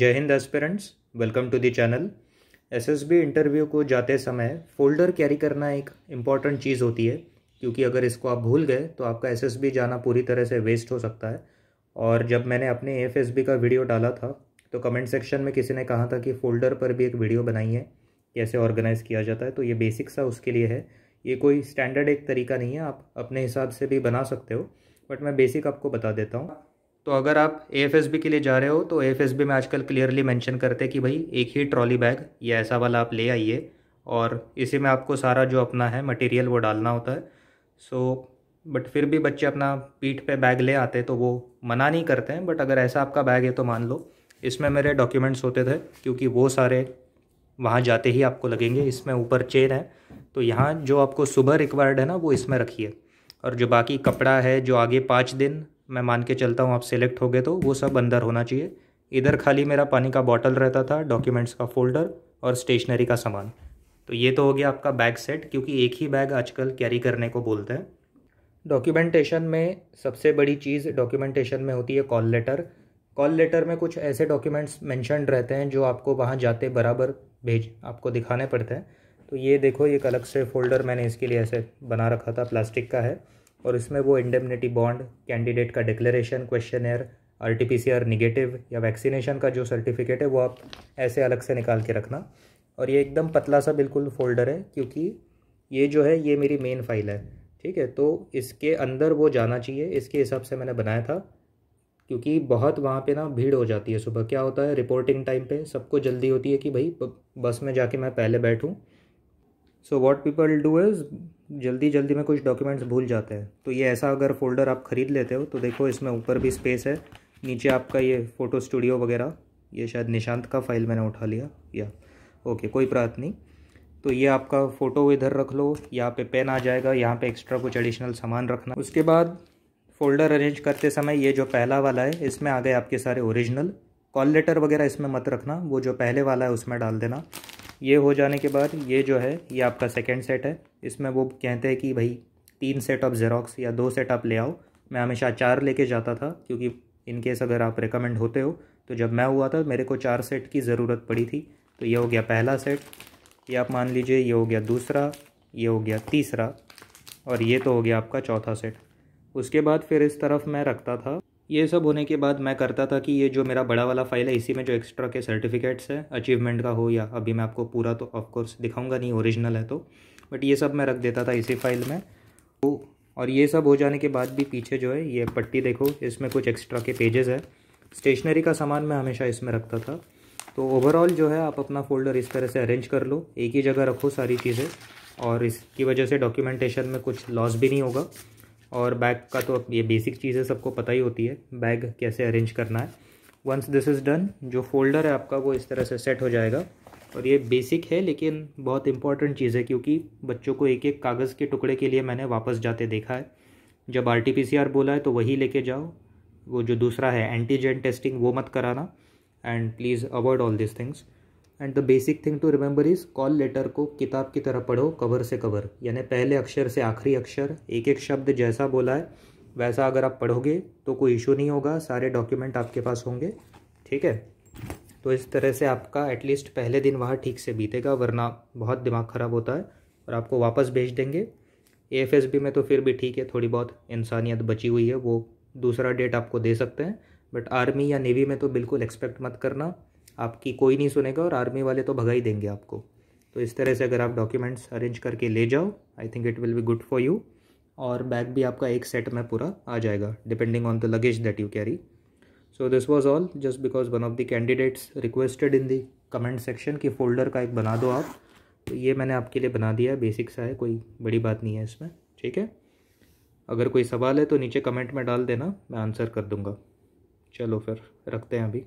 जय Hind aspirants welcome to the channel SSB interview को जाते समय फोल्डर कैरी करना एक इम्पॉर्टेंट चीज़ होती है क्योंकि अगर इसको आप भूल गए तो आपका एसएसबी जाना पूरी तरह से वेस्ट हो सकता है और जब मैंने अपने एफ का वीडियो डाला था तो कमेंट सेक्शन में किसी ने कहा था कि फ़ोल्डर पर भी एक वीडियो बनाई है कैसे ऑर्गेनाइज़ किया जाता है तो ये बेसिक सा उसके लिए है ये कोई स्टैंडर्ड एक तरीका नहीं है आप अपने हिसाब से भी बना सकते हो बट मैं बेसिक आपको बता देता हूँ तो अगर आप ए के लिए जा रहे हो तो ए में आजकल क्लियरली मैंशन करते हैं कि भाई एक ही ट्रॉली बैग या ऐसा वाला आप ले आइए और इसी में आपको सारा जो अपना है मटेरियल वो डालना होता है सो बट फिर भी बच्चे अपना पीठ पे बैग ले आते तो वो मना नहीं करते हैं बट अगर ऐसा आपका बैग है तो मान लो इसमें मेरे डॉक्यूमेंट्स होते थे क्योंकि वो सारे वहाँ जाते ही आपको लगेंगे इसमें ऊपर चेन है तो यहाँ जो आपको सुबह रिक्वायर्ड है ना वो इसमें रखिए और जो बाकी कपड़ा है जो आगे पाँच दिन मैं मान के चलता हूँ आप सिलेक्ट हो गए तो वो सब अंदर होना चाहिए इधर खाली मेरा पानी का बॉटल रहता था डॉक्यूमेंट्स का फोल्डर और स्टेशनरी का सामान तो ये तो हो गया आपका बैग सेट क्योंकि एक ही बैग आजकल कैरी करने को बोलते हैं डॉक्यूमेंटेशन में सबसे बड़ी चीज़ डॉक्यूमेंटेशन में होती है कॉल लेटर कॉल लेटर में कुछ ऐसे डॉक्यूमेंट्स मैंशनड रहते हैं जो आपको वहाँ जाते बराबर भेज आपको दिखाने पड़ते हैं तो ये देखो एक अलग से फोल्डर मैंने इसके लिए ऐसे बना रखा था प्लास्टिक का है और इसमें वो इंडेमनिटी बॉन्ड कैंडिडेट का declaration questionnaire R T P C R negative या वैक्सीनेशन का जो सर्टिफिकेट है वो आप ऐसे अलग से निकाल के रखना और ये एकदम पतला सा बिल्कुल फोल्डर है क्योंकि ये जो है ये मेरी मेन फाइल है ठीक है तो इसके अंदर वो जाना चाहिए इसके हिसाब से मैंने बनाया था क्योंकि बहुत वहाँ पे ना भीड़ हो जाती है सुबह क्या होता है रिपोर्टिंग टाइम पे सबको जल्दी होती है कि भाई बस में जाके मैं पहले बैठूँ so what people do is जल्दी जल्दी में कुछ डॉक्यूमेंट्स भूल जाते हैं तो ये ऐसा अगर फोल्डर आप ख़रीद लेते हो तो देखो इसमें ऊपर भी स्पेस है नीचे आपका ये फ़ोटो स्टूडियो वगैरह ये शायद निशांत का फाइल मैंने उठा लिया या ओके कोई बात नहीं तो ये आपका फ़ोटो इधर रख लो यहाँ पे पेन आ जाएगा यहाँ पे एक्स्ट्रा कुछ एडिशनल सामान रखना उसके बाद फोल्डर अरेंज करते समय ये जो पहला वाला है इसमें आ गए आपके सारे ओरिजिनल कॉल लेटर वगैरह इसमें मत रखना वो जो पहले वाला है उसमें डाल देना ये हो जाने के बाद ये जो है ये आपका सेकेंड सेट है इसमें वो कहते हैं कि भाई तीन सेट आप जेरोक्स या दो सेट आप ले आओ मैं हमेशा चार लेके जाता था क्योंकि इनकेस अगर आप रिकमेंड होते हो तो जब मैं हुआ था मेरे को चार सेट की ज़रूरत पड़ी थी तो ये हो गया पहला सेट ये आप मान लीजिए ये हो गया दूसरा ये हो गया तीसरा और ये तो हो गया आपका चौथा सेट उसके बाद फिर इस तरफ मैं रखता था ये सब होने के बाद मैं करता था कि ये जो मेरा बड़ा वाला फाइल है इसी में जो एक्स्ट्रा के सर्टिफिकेट्स है अचीवमेंट का हो या अभी मैं आपको पूरा तो ऑफकोर्स दिखाऊंगा नहीं ओरिजिनल है तो बट ये सब मैं रख देता था इसी फाइल में तो और ये सब हो जाने के बाद भी पीछे जो है ये पट्टी देखो इसमें कुछ एक्स्ट्रा के पेजेस है स्टेशनरी का सामान मैं हमेशा इसमें रखता था तो ओवरऑल जो है आप अपना फोल्डर इस तरह से अरेंज कर लो एक ही जगह रखो सारी चीज़ें और इसकी वजह से डॉक्यूमेंटेशन में कुछ लॉस भी नहीं होगा और बैग का तो ये बेसिक चीज़ें सबको पता ही होती है बैग कैसे अरेंज करना है वंस दिस इज़ डन जो फोल्डर है आपका वो इस तरह से सेट हो जाएगा और ये बेसिक है लेकिन बहुत इंपॉर्टेंट चीज़ है क्योंकि बच्चों को एक एक कागज़ के टुकड़े के लिए मैंने वापस जाते देखा है जब आर बोला है तो वही लेके जाओ वो जो दूसरा है एंटीजन टेस्टिंग वो मत कराना and please avoid all this things and the basic thing to remember is call letter को किताब की तरह पढ़ो कवर से कवर यानी पहले अक्षर से आखिरी अक्षर एक एक शब्द जैसा बोला है वैसा अगर आप पढ़ोगे तो कोई इशू नहीं होगा सारे डॉक्यूमेंट आपके पास होंगे ठीक है तो इस तरह से आपका एटलीस्ट पहले दिन वहाँ ठीक से बीतेगा वरना बहुत दिमाग ख़राब होता है और आपको वापस भेज देंगे ए एफ एस बी में तो फिर भी ठीक है थोड़ी बहुत इंसानियत बची हुई है वो दूसरा डेट आपको दे सकते हैं बट आर्मी या नेवी में तो बिल्कुल एक्सपेक्ट मत करना आपकी कोई नहीं सुनेगा और आर्मी वाले तो भगा ही देंगे आपको तो इस तरह से अगर आप डॉक्यूमेंट्स अरेंज करके ले जाओ I think it will be good for you और बैग भी आपका एक सेट में पूरा आ जाएगा depending on the luggage that you carry so this was all just because one of the candidates requested in the comment section की folder का एक बना दो आप तो ये मैंने आपके लिए बना दिया है बेसिक सा है कोई बड़ी बात नहीं है इसमें ठीक है अगर कोई सवाल है तो नीचे कमेंट में डाल देना मैं आंसर कर दूंगा चलो फिर रखते हैं अभी